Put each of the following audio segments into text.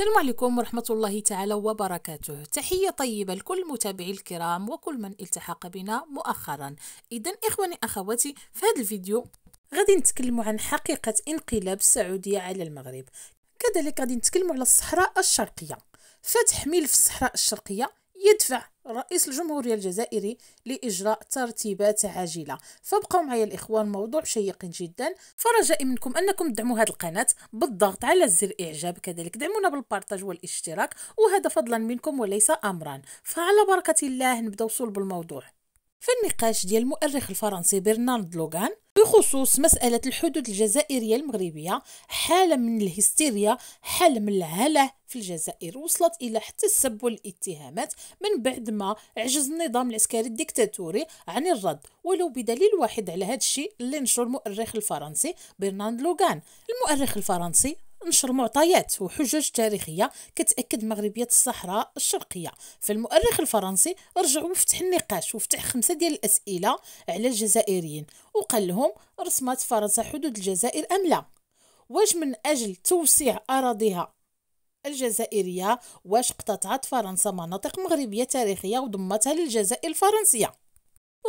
السلام عليكم ورحمة الله تعالى وبركاته تحية طيبة لكل متابعي الكرام وكل من التحق بنا مؤخرا إذن إخواني أخواتي في هذا الفيديو غادي نتكلم عن حقيقة انقلاب السعودية على المغرب كذلك غادي نتكلم على الصحراء الشرقية فتح ملف الصحراء الشرقية يدفع رئيس الجمهورية الجزائري لإجراء ترتيبات عاجلة فابقوا معي الإخوان موضوع شيق جدا فرجائي منكم أنكم تدعموا هذه القناة بالضغط على زر إعجاب كذلك دعمونا بالبارتاج والاشتراك وهذا فضلا منكم وليس أمرا فعلى بركة الله نبدأ وصول بالموضوع في النقاش ديال المؤرخ الفرنسي برنارد لوغان بخصوص مسألة الحدود الجزائرية المغربية حالة من الهستيريا حالة من الهلع في الجزائر وصلت إلى حتى السب والاتهامات من بعد ما عجز النظام العسكري الديكتاتوري عن الرد ولو بدليل واحد على هذا الشيء اللي نشر المؤرخ الفرنسي برناند لوغان المؤرخ الفرنسي نشر معطيات وحجج تاريخية كتأكد مغربية الصحراء الشرقية فالمؤرخ الفرنسي رجع وفتح النقاش وفتح خمسة ديال الأسئلة على الجزائريين وقال لهم رسمت فرنسا حدود الجزائر أم لا واش من أجل توسيع أراضيها الجزائرية واش اقتطعت فرنسا مناطق مغربية تاريخية وضمتها للجزائر الفرنسية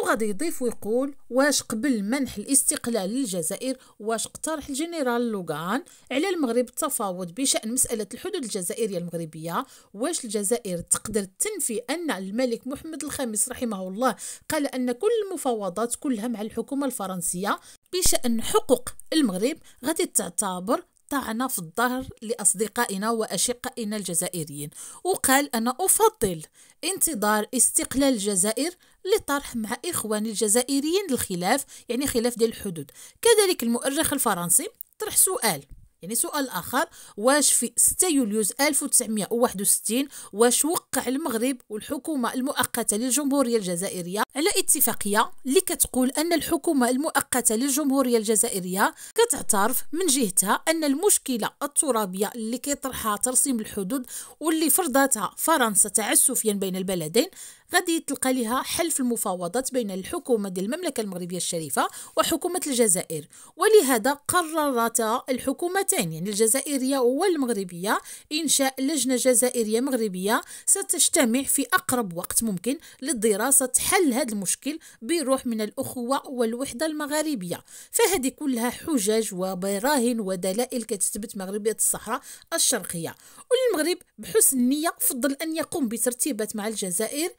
وغادي يضيف ويقول واش قبل منح الاستقلال للجزائر واش اقترح الجنرال لوغان على المغرب التفاوض بشأن مسألة الحدود الجزائرية المغربية واش الجزائر تقدر تنفي أن الملك محمد الخامس رحمه الله قال أن كل المفاوضات كلها مع الحكومة الفرنسية بشأن حقوق المغرب غادي تعتبر طعنة في الظهر لأصدقائنا وأشقائنا الجزائريين وقال أنا أفضل انتظار استقلال الجزائر لطرح مع إخوان الجزائريين الخلاف يعني خلاف ديال الحدود كذلك المؤرخ الفرنسي طرح سؤال يعني سؤال آخر واش في 6 يوليوز 1961 واش وقع المغرب والحكومة المؤقتة للجمهورية الجزائرية على اتفاقية اللي كتقول أن الحكومة المؤقتة للجمهورية الجزائرية كتعترف من جهتها أن المشكلة الترابية اللي كيطرحها ترسيم الحدود واللي فرضتها فرنسا تعسفيا بين البلدين غادي تلقى لها حل في المفاوضات بين الحكومة ديال المملكة المغربية الشريفة وحكومة الجزائر ولهذا قررت الحكومتين يعني الجزائرية والمغربية إنشاء لجنة جزائرية مغربية ستجتمع في أقرب وقت ممكن لدراسة حل هذا المشكل بروح من الأخوة والوحدة المغاربية فهذه كلها حجج وبراهن ودلائل كتثبت مغربية الصحراء الشرقية والمغرب بحسن نية فضل أن يقوم بترتيبات مع الجزائر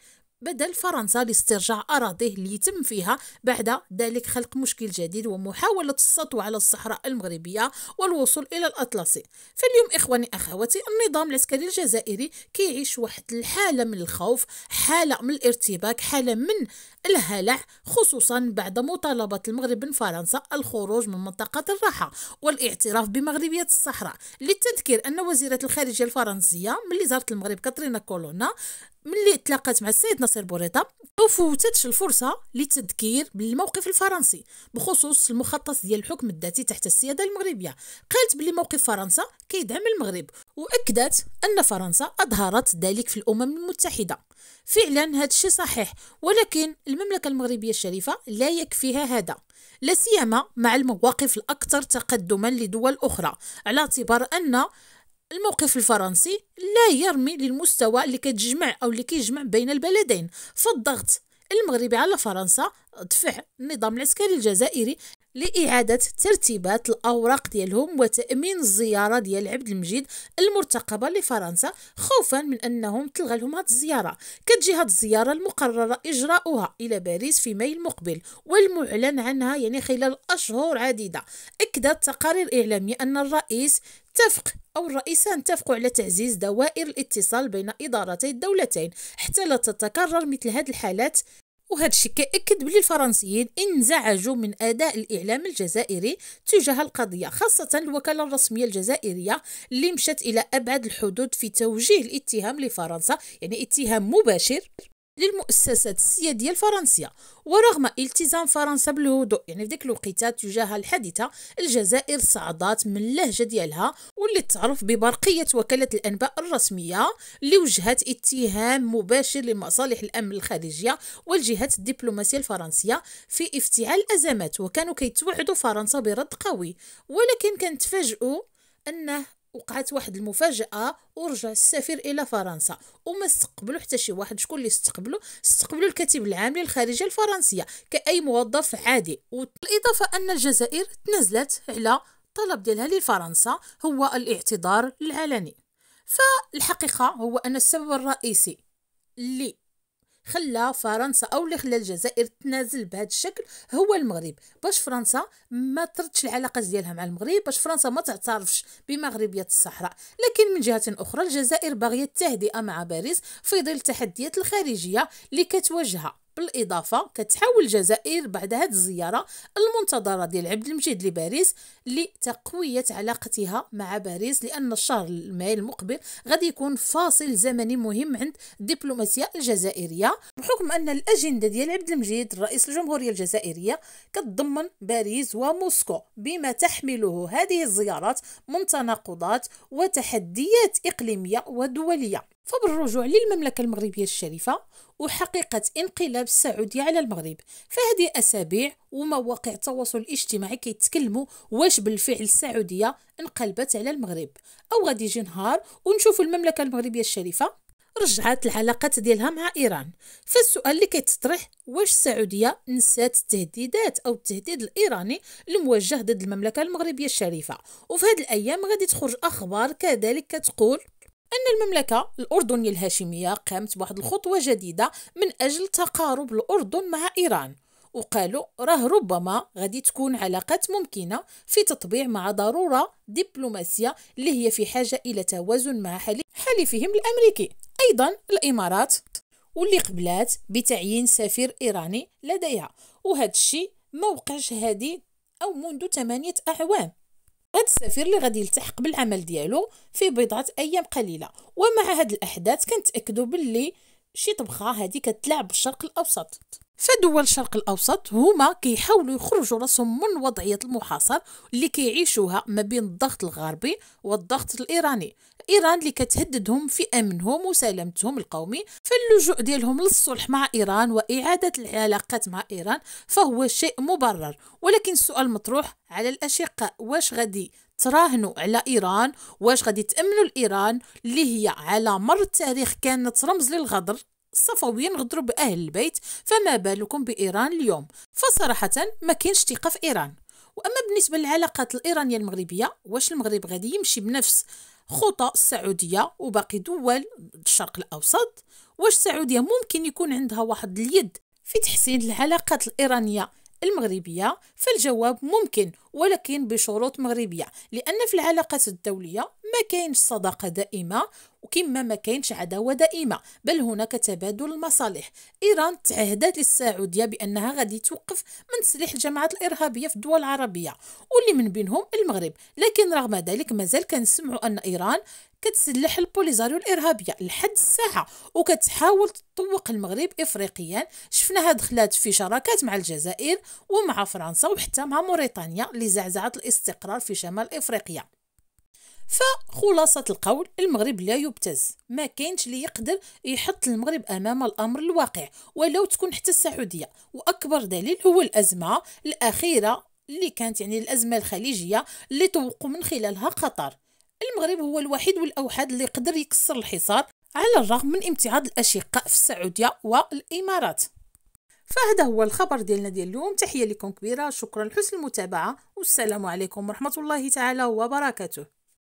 بدل فرنسا لاسترجاع أراضيه اللي تم فيها بعد ذلك خلق مشكل جديد ومحاولة السطو على الصحراء المغربية والوصول إلى الأطلسي فاليوم إخواني أخواتي النظام العسكري الجزائري كيعيش واحد الحالة من الخوف حالة من الارتباك حالة من الهلع خصوصا بعد مطالبة المغرب من فرنسا الخروج من منطقة الراحة والاعتراف بمغربية الصحراء للتذكير أن وزيرة الخارجية الفرنسية من زارت المغرب كاترينا كولونا ملي تلاقات مع السيد ناصر بوريطة وفوتتش الفرصة للتذكير بالموقف الفرنسي بخصوص المخطط ديال الحكم الذاتي تحت السيادة المغربية قالت بلي موقف فرنسا كيدعم المغرب وأكدت أن فرنسا أظهرت ذلك في الأمم المتحدة فعلا هذا الشيء صحيح ولكن المملكة المغربية الشريفة لا يكفيها هذا لا سيما مع المواقف الأكثر تقدما لدول أخرى على اعتبار أن الموقف الفرنسي لا يرمي للمستوى اللي كتجمع او اللي كيجمع بين البلدين فالضغط المغربي على فرنسا دفع النظام العسكري الجزائري لإعادة ترتيبات الأوراق ديالهم وتأمين الزيارة ديال عبد المجيد المرتقبة لفرنسا خوفا من أنهم تلغى لهم هذه الزيارة كتجي هذه الزيارة المقررة إجراؤها إلى باريس في ماي المقبل والمعلن عنها يعني خلال أشهر عديدة أكدت تقارير إعلامية أن الرئيس اتفق أو الرئيسان اتفقوا على تعزيز دوائر الاتصال بين إدارتي الدولتين حتى لا تتكرر مثل هذه الحالات وهذا الشيء كأكد بلي الفرنسيين انزعجوا من أداء الإعلام الجزائري تجاه القضية خاصة الوكالة الرسمية الجزائرية اللي مشت إلى أبعد الحدود في توجيه الاتهام لفرنسا يعني اتهام مباشر للمؤسسات السيادية الفرنسية ورغم التزام فرنسا بالهدوء يعني في ذاك الوقيتات تجاه الحادثة الجزائر صعدات من اللهجة ديالها واللي تعرف ببرقية وكالة الأنباء الرسمية اللي وجهت اتهام مباشر لمصالح الأمن الخارجية والجهات الدبلوماسية الفرنسية في افتعال أزمات وكانوا كيتوعدوا فرنسا برد قوي ولكن كنتفاجئوا أنه وقعت واحد المفاجاه ورجع السفير الى فرنسا وما استقبلوا حتى شي واحد شكون اللي استقبلوا استقبلوا الكاتب العام للخارجيه الفرنسيه كاي موظف عادي بالاضافه ان الجزائر تنزلت على الطلب ديالها لفرنسا هو الاعتذار العلني فالحقيقه هو ان السبب الرئيسي اللي خلى فرنسا او اللي خلى الجزائر تنازل بهذا الشكل هو المغرب باش فرنسا ما تردش العلاقات ديالها مع المغرب باش فرنسا ما تعترفش بمغربيه الصحراء لكن من جهه اخرى الجزائر باغيه التهدئه مع باريس في ظل التحديات الخارجيه اللي كتواجهها بالاضافه كتحاول الجزائر بعد هذه الزياره المنتظره ديال عبد المجيد لباريس لتقويه علاقتها مع باريس لان الشهر الماي المقبل غادي يكون فاصل زمني مهم عند الدبلوماسيه الجزائريه بحكم ان الاجنده ديال عبد المجيد رئيس الجمهوريه الجزائريه كتضمن باريس وموسكو بما تحمله هذه الزيارات من تناقضات وتحديات اقليميه ودوليه فبالرجوع للمملكة المغربية الشريفة وحقيقة انقلاب السعودية على المغرب فهذه أسابيع ومواقع التواصل الاجتماعي كيتكلموا واش بالفعل السعودية انقلبت على المغرب أو غادي يجي نهار ونشوف المملكة المغربية الشريفة رجعت العلاقات ديالها مع ايران فالسؤال اللي كيتطرح واش السعوديه نسات التهديدات او التهديد الايراني الموجه ضد المملكه المغربيه الشريفه وفي هذه الايام غادي تخرج اخبار كذلك كتقول أن المملكة الأردنية الهاشمية قامت بواحد الخطوة جديدة من أجل تقارب الأردن مع إيران وقالوا راه ربما غادي تكون علاقات ممكنة في تطبيع مع ضرورة دبلوماسية اللي هي في حاجة إلى توازن مع حليفهم الأمريكي أيضا الإمارات واللي قبلات بتعيين سفير إيراني لديها وهذا الشيء موقع شهادي أو منذ ثمانية أعوام هاد السفير اللي غادي يلتحق بالعمل ديالو في بضعه ايام قليله ومع هاد الاحداث كنتاكدوا باللي شي طبخه هادي كتلعب بالشرق الاوسط فدول الشرق الأوسط هما كيحاولوا يخرجوا راسهم من وضعية المحاصر اللي كيعيشوها ما بين الضغط الغربي والضغط الإيراني إيران اللي كتهددهم في أمنهم وسلامتهم القومي فاللجوء ديالهم للصلح مع إيران وإعادة العلاقات مع إيران فهو شيء مبرر ولكن السؤال مطروح على الأشقاء واش غادي تراهنوا على إيران واش غادي تأمنوا لإيران اللي هي على مر التاريخ كانت رمز للغدر الصفويين غدروا بأهل البيت فما بالكم بإيران اليوم فصراحة ما كاينش ثقة في إيران وأما بالنسبة للعلاقات الإيرانية المغربية واش المغرب غادي يمشي بنفس خطى السعودية وباقي دول الشرق الأوسط واش السعودية ممكن يكون عندها واحد اليد في تحسين العلاقات الإيرانية المغربية فالجواب ممكن ولكن بشروط مغربية لأن في العلاقات الدولية كاينش صداقه دائمه وكما ما كاينش عداوه دائمه بل هناك تبادل المصالح ايران تعهدت للسعوديه بانها غادي توقف من تسليح الجماعات الارهابيه في الدول العربيه واللي من بينهم المغرب لكن رغم ذلك مازال كنسمعوا ان ايران كتسلح البوليزاريو الارهابيه لحد الساعه وكتحاول تطوق المغرب افريقيا شفناها دخلات في شراكات مع الجزائر ومع فرنسا وحتى مع موريتانيا لزعزعه الاستقرار في شمال افريقيا فخلاصة القول المغرب لا يبتز ما كاينش اللي يقدر يحط المغرب امام الامر الواقع ولو تكون حتى السعوديه واكبر دليل هو الازمه الاخيره اللي كانت يعني الازمه الخليجيه اللي توقع من خلالها قطر المغرب هو الوحيد والاوحد اللي قدر يكسر الحصار على الرغم من امتعاض الاشقاء في السعوديه والامارات فهذا هو الخبر ديالنا ديال اليوم تحيه لكم كبيره شكرا لحسن المتابعه والسلام عليكم ورحمه الله تعالى وبركاته